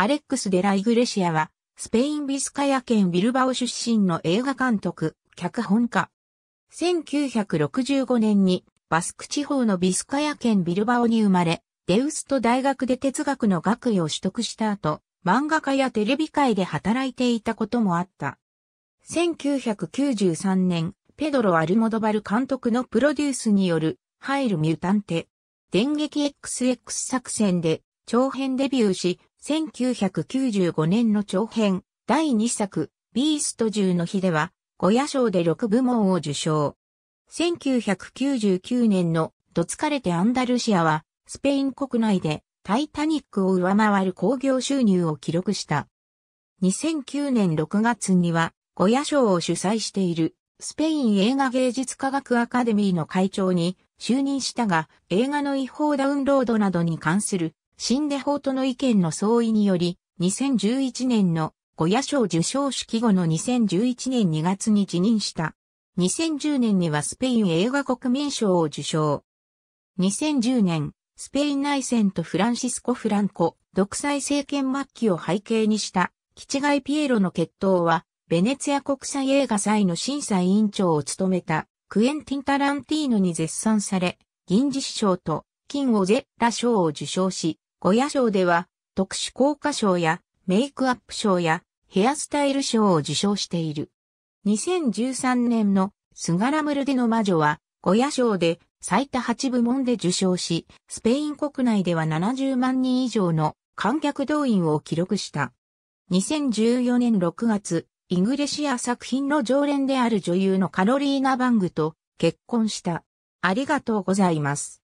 アレックス・デラ・イグレシアは、スペインビスカヤ県ビルバオ出身の映画監督、脚本家。1965年にバスク地方のビスカヤ県ビルバオに生まれ、デウスト大学で哲学の学位を取得した後、漫画家やテレビ界で働いていたこともあった。1993年、ペドロ・アルモドバル監督のプロデュースによる、ハイル・ミュータンテ。電撃 XX 作戦で、長編デビューし、1995年の長編、第2作、ビースト銃の日では、五夜賞で6部門を受賞。1999年のどつかれてアンダルシアは、スペイン国内でタイタニックを上回る興行収入を記録した。2009年6月には、五夜賞を主催しているスペイン映画芸術科学アカデミーの会長に就任したが、映画の違法ダウンロードなどに関するシンデ法との意見の相違により、2011年の五夜賞受賞式後の2011年2月に辞任した。2010年にはスペイン映画国民賞を受賞。2010年、スペイン内戦とフランシスコ・フランコ、独裁政権末期を背景にした、キチガイ・ピエロの決闘は、ベネツィア国際映画祭の審査委員長を務めた、クエンティン・タランティーノに絶賛され、銀次首相と、金をゼッラ賞を受賞し、小屋賞では特殊効果賞やメイクアップ賞やヘアスタイル賞を受賞している。2013年のスガラムルデの魔女は小屋賞で最多8部門で受賞し、スペイン国内では70万人以上の観客動員を記録した。2014年6月、イグレシア作品の常連である女優のカロリーナ・バングと結婚した。ありがとうございます。